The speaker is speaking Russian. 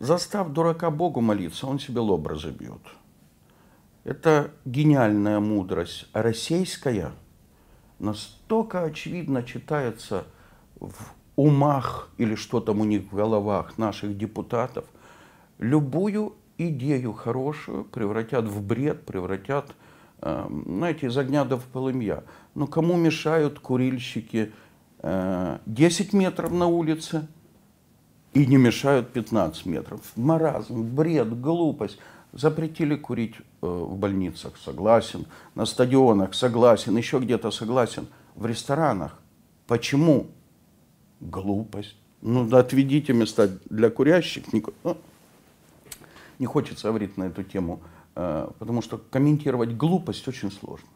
Застав дурака Богу молиться, он себе лоб разобьет. Это гениальная мудрость российская, настолько очевидно читается в умах или что там у них в головах наших депутатов. Любую идею хорошую превратят в бред, превратят, эм, знаете, из огня до полымья. Но кому мешают курильщики 10 э, метров на улице – и не мешают 15 метров. Маразм, бред, глупость. Запретили курить э, в больницах, согласен. На стадионах, согласен. Еще где-то согласен. В ресторанах. Почему? Глупость. Ну, да, отведите места для курящих. Не, ну, не хочется говорить на эту тему, э, потому что комментировать глупость очень сложно.